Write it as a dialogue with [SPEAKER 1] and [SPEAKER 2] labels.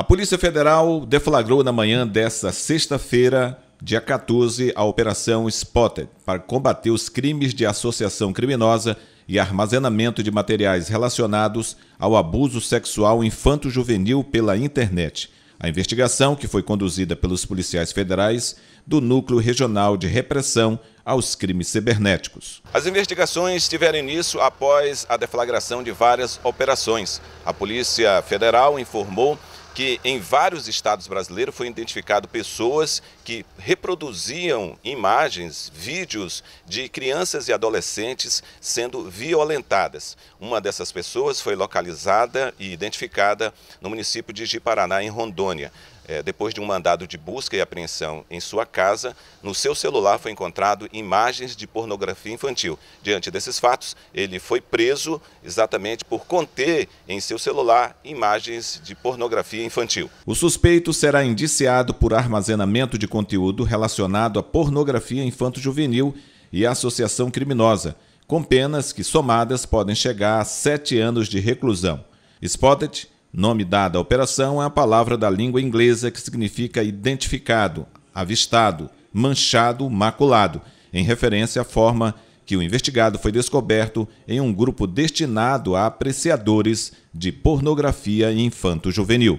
[SPEAKER 1] A Polícia Federal deflagrou na manhã desta sexta-feira, dia 14, a Operação Spotted para combater os crimes de associação criminosa e armazenamento de materiais relacionados ao abuso sexual infanto-juvenil pela internet. A investigação, que foi conduzida pelos policiais federais do Núcleo Regional de Repressão aos Crimes Cibernéticos. As investigações tiveram início após a deflagração de várias operações. A Polícia Federal informou que em vários estados brasileiros foi identificado pessoas que reproduziam imagens, vídeos de crianças e adolescentes sendo violentadas. Uma dessas pessoas foi localizada e identificada no município de Jiparaná, em Rondônia. É, depois de um mandado de busca e apreensão em sua casa, no seu celular foi encontrado imagens de pornografia infantil. Diante desses fatos, ele foi preso exatamente por conter em seu celular imagens de pornografia infantil. O suspeito será indiciado por armazenamento de conteúdo relacionado à pornografia infanto-juvenil e à associação criminosa, com penas que somadas podem chegar a sete anos de reclusão. Spotted, nome dado à operação, é a palavra da língua inglesa que significa identificado, avistado, manchado, maculado, em referência à forma que o investigado foi descoberto em um grupo destinado a apreciadores de pornografia infanto-juvenil.